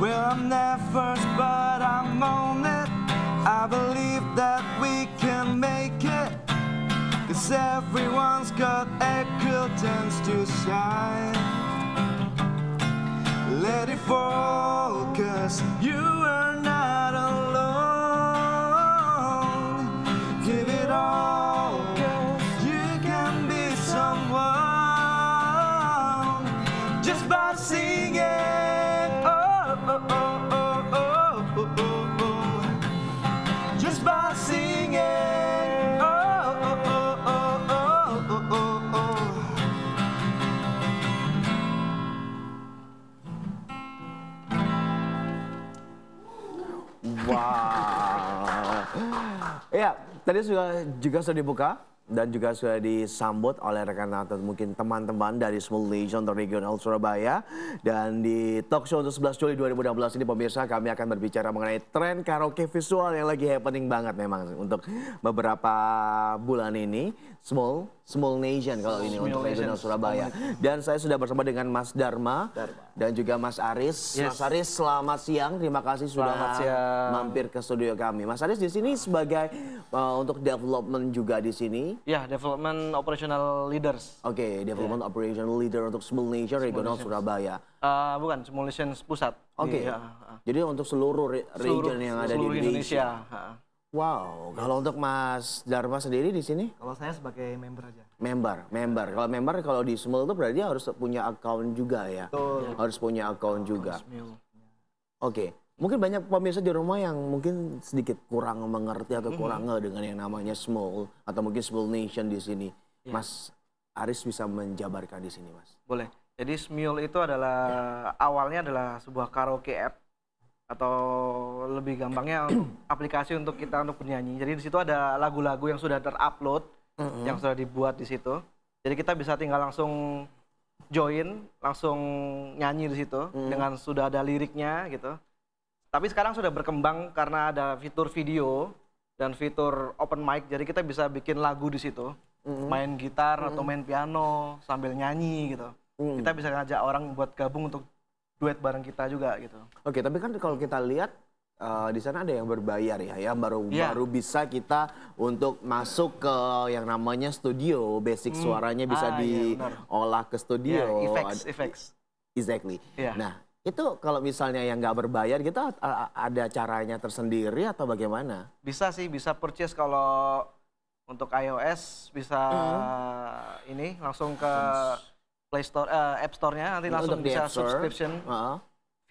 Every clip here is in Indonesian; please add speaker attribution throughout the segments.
Speaker 1: Well, I'm not first, but I'm on it. I believe that we can make it. Cause everyone's got a chance to shine. Let it fall, cause you
Speaker 2: Tadi sudah juga sudah dibuka dan juga sudah disambut oleh rekan atau mungkin teman-teman dari Small Nation atau Regional Surabaya. Dan di talk show untuk 11 Juli 2016 ini pemirsa kami akan berbicara mengenai tren karaoke visual yang lagi happening banget memang untuk beberapa bulan ini. Small, Small Nation kalau ini untuk Regional Surabaya. Dan saya sudah bersama dengan Mas Dharma. Dharma dan juga Mas Aris. Yes. Mas Aris, selamat siang. Terima kasih sudah mampir ke studio kami. Mas Aris di sini sebagai uh, untuk development juga di sini. Ya, development operational leaders. Oke, okay, ya. development yeah. operational leader untuk Small Nation Regional Surabaya. Uh, bukan, Small Nation pusat. Oke. Okay. Iya, yeah. Uh, uh. Jadi untuk seluruh, re seluruh region yang ada di Indonesia. Indonesia. Uh. Wow, kalau untuk Mas Dharma sendiri di sini? Kalau saya sebagai member aja. Member, member. Kalau member kalau di Smule itu berarti harus punya account juga ya. Betul. Harus punya account juga. Oke, okay. mungkin banyak pemirsa di rumah yang mungkin sedikit kurang mengerti atau kurang mm -hmm. dengan yang namanya small atau mungkin small Nation di sini. Yeah. Mas Aris bisa menjabarkan di sini, Mas.
Speaker 3: Boleh. Jadi Smule itu adalah yeah. awalnya adalah sebuah karaoke app atau lebih gampangnya aplikasi untuk kita untuk bernyanyi. Jadi di situ ada lagu-lagu yang sudah terupload, mm -hmm. yang sudah dibuat di situ. Jadi kita bisa tinggal langsung join, langsung nyanyi di situ mm -hmm. dengan sudah ada liriknya gitu. Tapi sekarang sudah berkembang karena ada fitur video dan fitur open mic. Jadi kita bisa bikin lagu di situ, mm -hmm. main gitar mm -hmm. atau main piano sambil nyanyi gitu. Mm -hmm. Kita bisa ngajak orang buat
Speaker 2: gabung untuk duet bareng kita juga gitu. Oke, tapi kan kalau kita lihat uh, di sana ada yang berbayar ya, yang baru yeah. baru bisa kita untuk masuk ke yang namanya studio, basic hmm. suaranya bisa ah, iya, diolah yeah, ke studio. Yeah, effects, effects. Exactly. Yeah. Nah, itu kalau misalnya yang nggak berbayar kita gitu, ada caranya tersendiri atau bagaimana?
Speaker 3: Bisa sih, bisa purchase kalau untuk iOS bisa hmm. ini langsung ke Play Store, uh, App Store-nya nanti langsung bisa subscription. Uh -huh.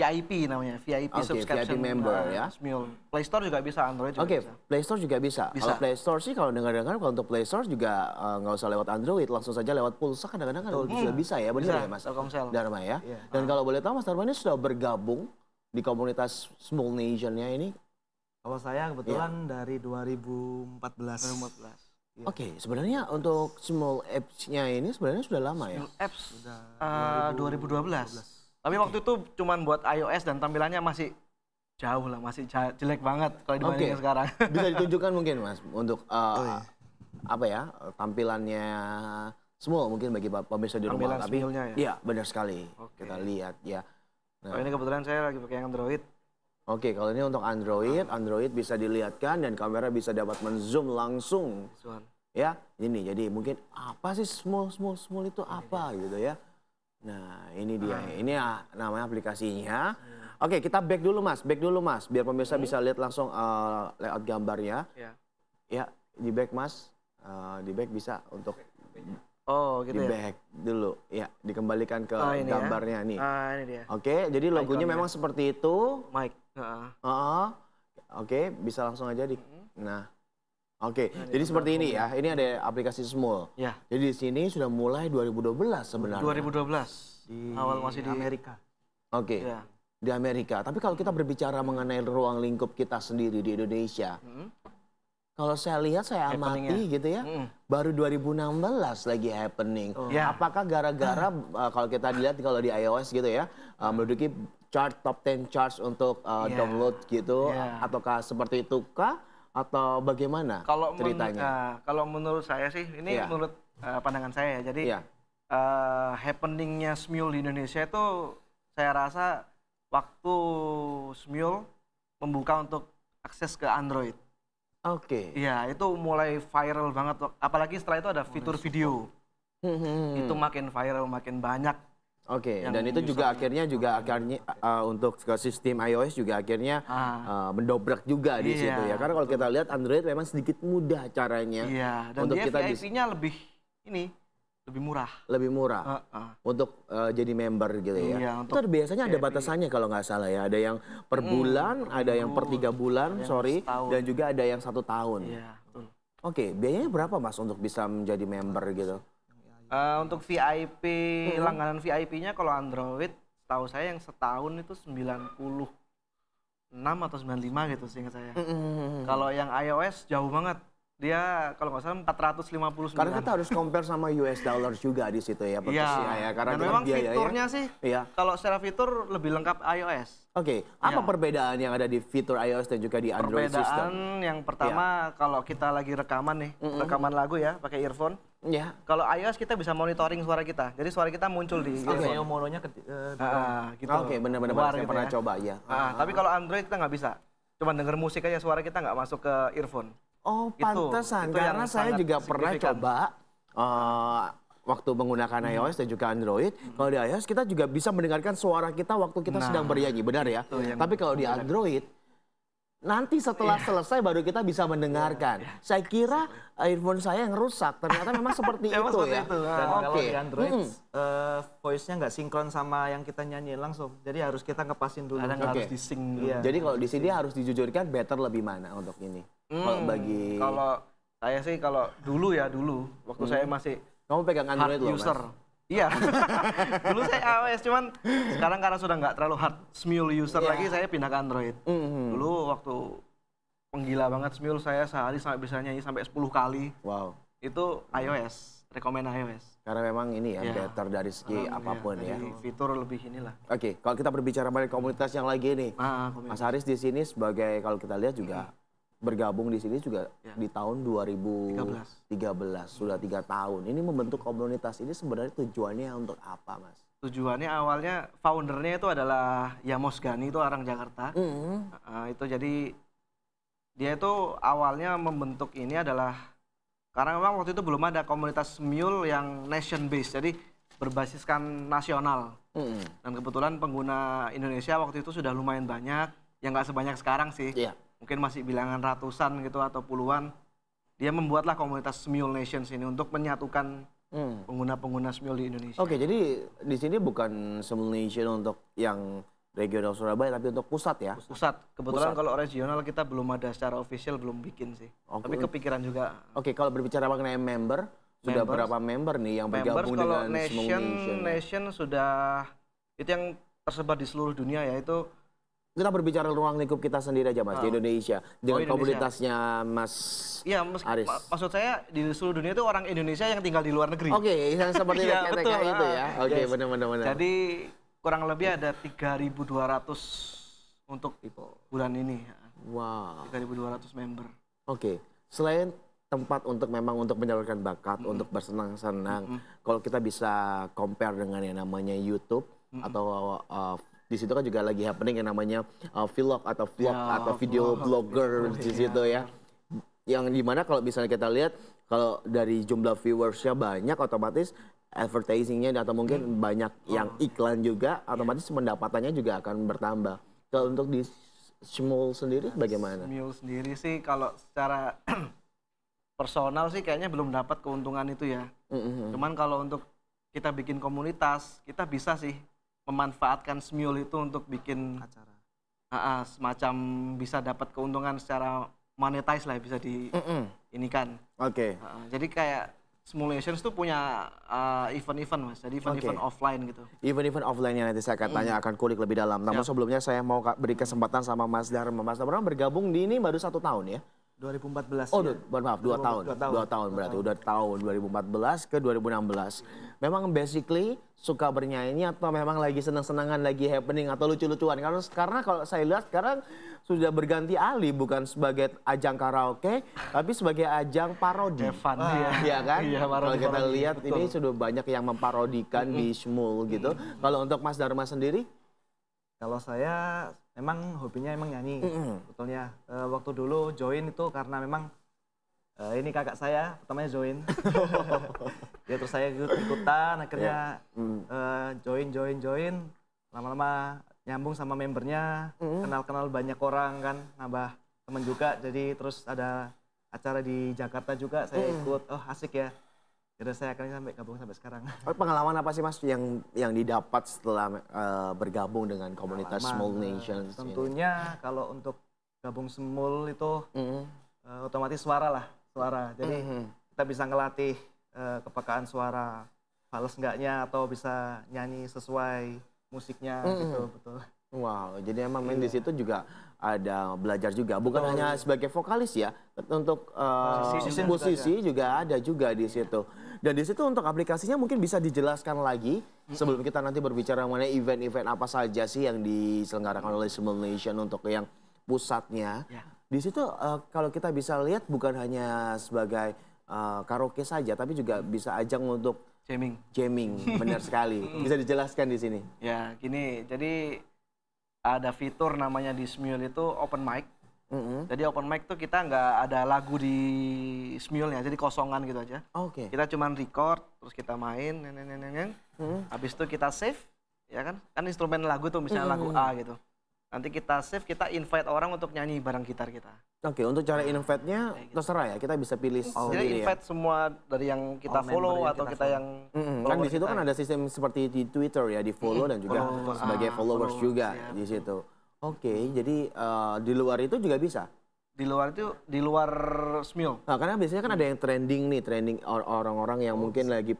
Speaker 3: VIP namanya, VIP okay, subscription. VIP member uh, ya. Smule.
Speaker 2: Play Store juga bisa, Android juga okay, bisa. Oke, Play Store juga bisa. bisa. Kalau Play Store sih kalau dengar-dengar kalau untuk Play Store juga eh, nggak uh, usah lewat Android, langsung saja lewat pulsa kadang-kadang kan hmm. juga bisa ya, benar ya Mas? Telkomsel. Dharma ya. Yeah. Dan uh. kalau boleh tahu Mas Dharma ini sudah bergabung di komunitas Small Nation-nya ini? Kalau saya kebetulan yeah. dari 2014. 2014. Iya. Oke, okay, sebenarnya untuk small apps-nya ini sebenarnya sudah lama ya? Small apps sudah uh, 2012. 2012.
Speaker 3: Tapi okay. waktu itu cuma buat iOS dan tampilannya masih jauh lah, masih jelek banget
Speaker 2: kalau dibandingkan okay. sekarang. Bisa ditunjukkan mungkin Mas untuk uh, oh, iya. apa ya, tampilannya small mungkin bagi pemirsa di rumah. Tampilan tapi ya? Iya, benar sekali. Okay. Kita lihat ya. Oh, nah. Oh, ini kebetulan saya lagi pakai Android. Oke, kalau ini untuk Android, Android bisa dilihatkan dan kamera bisa dapat menzoom langsung. Ya, ini jadi mungkin apa sih small small small itu apa gitu ya. Nah, ini dia. Ah. Ini ya, namanya aplikasinya. Ah. Oke, kita back dulu Mas, back dulu Mas biar pemirsa hmm. bisa lihat langsung uh, layout gambarnya. Ya. ya, di back Mas. Uh, di back bisa untuk Oh, gitu di ya? back dulu. Ya, dikembalikan ke oh, gambarnya ya? nih. Ah, ini dia. Oke, jadi logonya memang seperti itu. Mike -huh. Uh -huh. Oke, okay, bisa langsung aja di. Hmm. Nah. Oke, okay. Nah, jadi seperti ini ya. Ini ada aplikasi Small. Ya. Jadi di sini sudah mulai 2012 sebenarnya. 2012.
Speaker 3: Di... Iya. Awal masih di Amerika.
Speaker 2: Oke. Okay. Ya. Di Amerika. Tapi kalau kita berbicara mengenai ruang lingkup kita sendiri di Indonesia. -huh. Hmm. Kalau saya lihat saya amati gitu ya. Hmm. Baru 2016 lagi happening. Oh. Ya. Yeah. Apakah gara-gara uh, kalau kita lihat kalau di iOS gitu ya, uh, menduduki chart top 10 charts untuk uh, yeah. download gitu yeah. ataukah seperti itu kah atau bagaimana kalau ceritanya? Men, uh,
Speaker 3: kalau menurut saya sih ini yeah. menurut uh, pandangan saya ya. Jadi yeah. uh, happeningnya Smule di Indonesia itu saya rasa waktu Smule membuka untuk akses ke Android. Oke. Okay. Iya, itu mulai viral banget apalagi setelah itu ada fitur video. Hmm, hmm, hmm, itu makin viral, makin banyak
Speaker 2: Oke, okay, dan itu juga akhirnya juga akhirnya uh, untuk ke sistem iOS juga akhirnya uh, mendobrak juga di iya, situ ya. Karena kalau kita lihat Android memang sedikit mudah caranya. Iya, dan untuk dia kita VIP-nya lebih ini lebih murah. Lebih murah. Uh, uh. Untuk uh, jadi member gitu ya. Iya, untuk biasanya ada batasannya kalau nggak salah ya. Ada yang per hmm, bulan, ada yang per tiga bulan, sorry, dan juga ada yang satu tahun. Iya. Oke, okay, biayanya berapa mas untuk bisa menjadi member gitu?
Speaker 3: Uh, untuk VIP hmm. langganan VIP-nya kalau Android tahu saya yang setahun itu puluh enam atau 95 gitu ingat saya.
Speaker 1: Mm-hmm.
Speaker 3: Kalau yang iOS jauh banget. Dia kalau nggak salah 459. Karena kita harus
Speaker 2: compare sama US dollar juga di situ ya persisnya ya. ya. Karena Dan memang biaya ya. fiturnya ya. sih ya. kalau secara fitur lebih lengkap iOS. Oke, okay. Iya. apa ya. perbedaan yang ada di fitur iOS dan juga di Android perbedaan system?
Speaker 3: Perbedaan yang pertama ya. kalau kita lagi rekaman nih, mm-hmm. rekaman lagu ya pakai earphone. Ya. Kalau iOS kita bisa monitoring suara kita. Jadi suara kita muncul di okay.
Speaker 1: mononya eh, ah,
Speaker 3: ah, gitu. Oke, okay, benar-benar saya gitu pernah ya. coba ya. Ah, ah, tapi kalau Android kita nggak bisa. Cuma denger musik aja suara kita nggak masuk ke earphone. Oh, pantesan. Itu, itu Karena saya juga pernah coba
Speaker 2: uh, waktu menggunakan hmm. iOS dan juga Android. Hmm. Kalau di iOS kita juga bisa mendengarkan suara kita waktu kita nah, sedang bernyanyi, benar ya? Tapi kalau di Android Nanti setelah yeah. selesai baru kita bisa mendengarkan. Yeah. Iya. Saya kira eh, earphone saya yang rusak. Ternyata memang seperti itu seperti ya. Itu. Dan okay. kalau di Android mm.
Speaker 1: uh, voice-nya nggak sinkron sama yang kita nyanyi langsung. Jadi harus kita ngepasin dulu. okay. harus dising. Iya. Yeah. Jadi kalau di
Speaker 2: sini harus dijujurkan better lebih mana untuk ini. Mm. Kalau bagi Kalau saya sih kalau dulu ya dulu waktu mm. saya
Speaker 3: masih kamu pegang Android loh, user. Iya. Dulu saya iOS cuman sekarang karena sudah nggak terlalu hard smule user yeah. lagi saya pindah ke Android. Mm -hmm. Dulu waktu penggila banget smule saya sehari sampai bisa nyanyi sampai 10 kali. Wow. Itu iOS, rekomend iOS.
Speaker 2: Karena memang ini ya yeah. better dari segi um, apapun iya, ya. ya.
Speaker 3: fitur lebih inilah.
Speaker 2: Oke, okay, kalau kita berbicara mengenai komunitas yang lagi ini, Ah, Mas Haris di sini sebagai kalau kita lihat juga mm bergabung di sini juga ya. di tahun 2013 sudah tiga tahun ini membentuk komunitas ini sebenarnya tujuannya untuk apa mas
Speaker 3: tujuannya awalnya foundernya itu adalah Yamos Gani itu orang Jakarta mm -hmm. uh, itu jadi dia itu awalnya membentuk ini adalah karena memang waktu itu belum ada komunitas mule yang nation based jadi berbasiskan nasional mm -hmm. dan kebetulan pengguna Indonesia waktu itu sudah lumayan banyak yang nggak sebanyak sekarang sih yeah mungkin masih bilangan ratusan gitu atau puluhan dia membuatlah komunitas Smule Nations ini untuk menyatukan
Speaker 2: hmm. pengguna-pengguna Smule di Indonesia. Oke, jadi di sini bukan Smule Nation untuk yang regional Surabaya tapi untuk pusat ya. Pusat. Kebetulan pusat. kalau
Speaker 3: regional kita belum
Speaker 2: ada secara official belum bikin sih. Oke, oh, Tapi kepikiran juga. Oke, kalau berbicara mengenai member, Members, sudah berapa member nih yang bergabung members, dengan Smule Nation?
Speaker 3: Nation sudah itu yang tersebar di seluruh dunia ya itu kita berbicara ruang lingkup kita sendiri aja mas ah. oh. di Indonesia
Speaker 2: dengan oh, komunitasnya mas ya, mas, Aris. maksud saya di
Speaker 3: seluruh dunia itu orang Indonesia yang tinggal di luar negeri. Oke, okay, yang seperti
Speaker 2: ya, itu ya. Ah. Oke, okay, yes. benar-benar. Jadi kurang
Speaker 3: lebih ada 3.200 untuk bulan ini. Wow. 3.200 member.
Speaker 2: Oke, okay. selain tempat untuk memang untuk menyalurkan bakat, mm -hmm. untuk bersenang-senang, mm -hmm. kalau kita bisa compare dengan yang namanya YouTube mm -hmm. atau uh, di situ kan juga lagi happening yang namanya uh, vlog atau vlog yeah, atau video vlog. blogger di situ ya. ya. Yang dimana kalau misalnya kita lihat kalau dari jumlah viewersnya banyak otomatis advertisingnya atau mungkin hmm. banyak oh. yang iklan juga ya. otomatis yeah. pendapatannya juga akan bertambah. Kalau untuk di Smule sendiri bagaimana? Smule
Speaker 3: sendiri sih kalau secara personal sih kayaknya belum dapat keuntungan itu ya.
Speaker 1: Mm -hmm. Cuman
Speaker 3: kalau untuk kita bikin komunitas, kita bisa sih memanfaatkan Smule itu untuk bikin acara. Uh, uh, semacam bisa dapat keuntungan secara monetize lah bisa di mm -mm. ini kan.
Speaker 2: Oke. Okay. Uh,
Speaker 3: jadi kayak Simulations tuh punya eh, event-event uh, mas, jadi event-event okay. offline gitu.
Speaker 2: Event-event offline yang nanti saya akan mm. tanya mm. akan kulik lebih dalam. Namun yep. sebelumnya saya mau beri kesempatan sama Mas Darma. Mas Darma bergabung di ini baru satu tahun ya? 2014. Oh, ya? maaf, 2 tahun. Dua tahun. 2 tahun berarti udah tahun 2014 ke 2016. Memang basically suka bernyanyi atau memang lagi senang-senangan, lagi happening atau lucu-lucuan. Karena karena kalau saya lihat sekarang sudah berganti alih bukan sebagai ajang karaoke, tapi sebagai ajang parodi. Evan, ah, iya. iya kan? Iya, parodi, kalau kita parodi, lihat betul. ini sudah banyak yang memparodikan mm di Smul gitu. Kalau untuk Mas Dharma sendiri?
Speaker 1: Kalau saya memang hobinya emang nyanyi mm -hmm.
Speaker 2: betulnya uh, eh, waktu
Speaker 1: dulu join itu karena memang uh, ini kakak saya pertamanya join ya terus saya ikut ikutan akhirnya yeah. mm. uh, join join join lama-lama nyambung sama membernya mm. kenal-kenal banyak orang kan nambah teman juga jadi terus ada acara di Jakarta juga saya mm. ikut oh asik ya karena saya akan sampai gabung sampai sekarang.
Speaker 2: Oh, pengalaman apa sih Mas yang yang didapat setelah uh, bergabung dengan komunitas pengalaman, Small eh, Nations? Tentunya
Speaker 1: ini? kalau untuk gabung semul itu mm -hmm. uh, otomatis suara lah, suara. Jadi mm -hmm. kita bisa ngelatih uh, kepekaan suara, fals enggaknya atau bisa nyanyi sesuai musiknya mm -hmm. gitu,
Speaker 2: mm-hmm. betul. Wow, jadi emang main iya. di situ juga ada belajar juga bukan Betul. hanya sebagai vokalis ya untuk uh, musisi, juga ada juga di situ dan di situ untuk aplikasinya mungkin bisa dijelaskan lagi sebelum kita nanti berbicara mengenai event-event apa saja sih yang diselenggarakan oleh Simul Nation untuk yang pusatnya ya. di situ uh, kalau kita bisa lihat bukan hanya sebagai uh, karaoke saja tapi juga bisa ajang untuk jamming jamming benar sekali bisa dijelaskan di sini ya gini
Speaker 3: jadi ada fitur namanya di Smule itu open mic. Mm -hmm. Jadi open mic tuh kita nggak ada lagu di Smule ya, jadi kosongan gitu aja. Oh, oke. Okay. Kita cuman record, terus kita main, neng neng neng neng. Mm -hmm. Habis itu kita save, ya kan? Kan instrumen lagu tuh misalnya mm -hmm. lagu A gitu. Nanti kita save, kita invite orang untuk nyanyi bareng gitar kita.
Speaker 2: Oke, untuk cara nah, invite-nya gitu. terserah ya, kita bisa pilih oh, sendiri Jadi ya. invite
Speaker 3: semua dari yang kita oh, follow yang atau kita, kita yang mm -hmm. Kan di situ kan ada
Speaker 2: sistem seperti di Twitter ya, di follow dan juga oh, sebagai ah, followers followers juga ya. di situ. Oke, okay, jadi uh, di luar itu juga bisa? Di luar itu, di luar SMIL. Nah, karena biasanya kan hmm. ada yang trending nih, trending orang-orang yang oh, mungkin lagi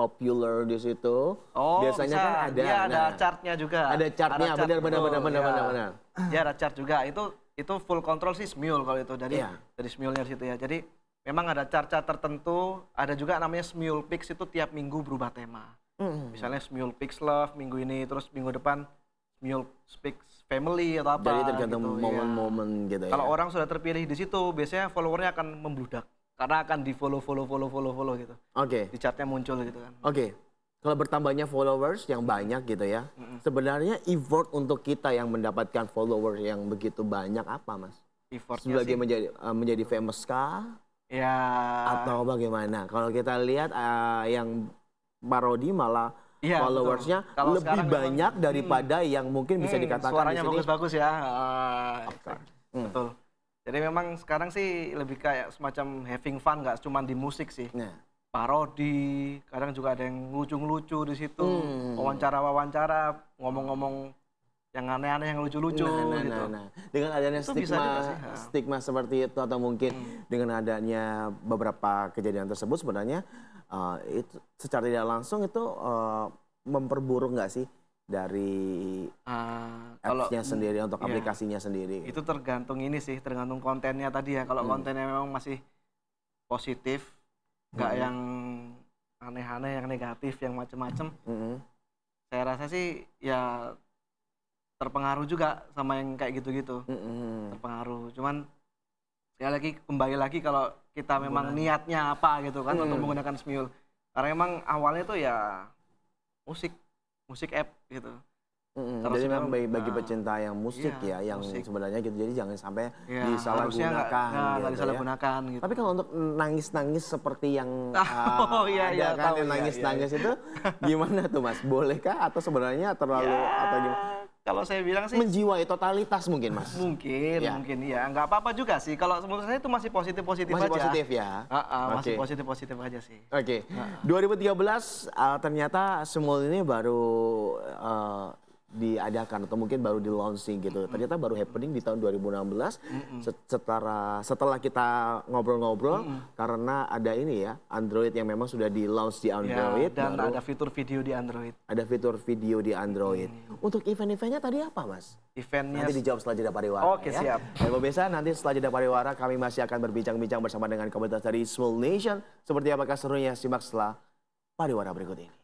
Speaker 2: popular di situ. Oh, biasanya bisa. kan ada. Iya, ada nah,
Speaker 3: chartnya juga. Ada chartnya, chart benar benar oh, benar benar iya. benar benar. Iya ada chart juga. Itu itu full control sih Smule kalau itu. Jadi yeah. dari Smule-nya situ ya. Jadi memang ada chart-chart tertentu, ada juga namanya Smule Picks itu tiap minggu berubah tema. Mm. Misalnya Smule Picks Love minggu ini, terus minggu depan Smule Picks Family atau apa. Jadi tergantung gitu,
Speaker 2: momen-momen iya. gitu ya. Kalau orang
Speaker 3: sudah terpilih di situ, biasanya followernya akan membludak karena akan di follow follow follow follow follow gitu.
Speaker 2: Oke. Okay. Di chatnya muncul gitu kan. Oke. Okay. Kalau bertambahnya followers yang banyak gitu ya, mm-hmm. sebenarnya effort untuk kita yang mendapatkan followers yang begitu banyak apa mas? Effort. Sebagai sih. menjadi uh, menjadi famous kah? Ya. Atau bagaimana? Kalau kita lihat uh, yang parodi malah ya, followersnya lebih banyak memang, daripada hmm, yang mungkin bisa hmm, dikatakan suaranya bagus-bagus
Speaker 3: ya. Uh, eh, okay. Hmm. betul. Jadi memang sekarang sih lebih kayak semacam having fun nggak cuma di musik sih. Yeah. Parodi, kadang juga ada yang lucu-lucu di situ, hmm. wawancara-wawancara, ngomong-ngomong
Speaker 2: yang aneh-aneh
Speaker 3: yang lucu-lucu nah, nah, nah gitu. Nah, nah. Dengan adanya stigma
Speaker 2: stigma seperti itu atau mungkin hmm. dengan adanya beberapa kejadian tersebut sebenarnya uh, itu secara tidak langsung itu uh, memperburuk nggak sih dari uh, kalau, apps sendiri hmm, untuk iya, aplikasinya sendiri.
Speaker 3: Itu tergantung ini sih, tergantung kontennya tadi ya. Kalau hmm. kontennya memang masih positif, nggak hmm. yang aneh-aneh, yang negatif, yang macem-macem. Hmm. Saya rasa sih ya terpengaruh juga sama yang kayak gitu-gitu. Hmm. Terpengaruh. Cuman ya lagi kembali lagi kalau kita memang niatnya apa gitu kan hmm. untuk menggunakan Smule. Karena memang awalnya tuh ya musik musik app gitu.
Speaker 2: Mm-hmm. Jadi memang bagi, bagi ah, pecinta yang musik iya, ya, yang musik. sebenarnya gitu. Jadi jangan sampai iya, disalahgunakan. Gak, gak, gitu, gak ya. disalahgunakan ya. gitu. Tapi kalau untuk nangis-nangis seperti yang oh, uh, iya, ada iya, kan iya, iya, nangis-nangis iya, iya. itu gimana tuh Mas? Bolehkah atau sebenarnya terlalu yeah. atau gimana? kalau saya bilang sih menjiwai totalitas mungkin mas mungkin ya. mungkin ya nggak apa-apa
Speaker 3: juga sih kalau menurut saya itu masih positif positif masih aja positif ya uh, uh, okay. masih positif positif aja sih oke okay.
Speaker 1: uh.
Speaker 2: 2013 uh, ternyata semua ini baru uh, diadakan atau mungkin baru di launching gitu. Mm -hmm. Ternyata baru happening di tahun 2016 mm -hmm. setara setelah kita ngobrol-ngobrol mm -hmm. karena ada ini ya Android yang memang sudah di launch ya, di Android ya, dan baru, ada fitur video di Android. Ada fitur video di Android. Mm -hmm. Untuk event-eventnya tadi apa, Mas? Eventnya nanti dijawab setelah jeda pariwara. Oke, okay, ya. siap. Dan pemirsa nanti setelah jeda pariwara kami masih akan berbincang-bincang bersama dengan komunitas dari Small Nation. Seperti apakah serunya simak setelah pariwara berikut ini.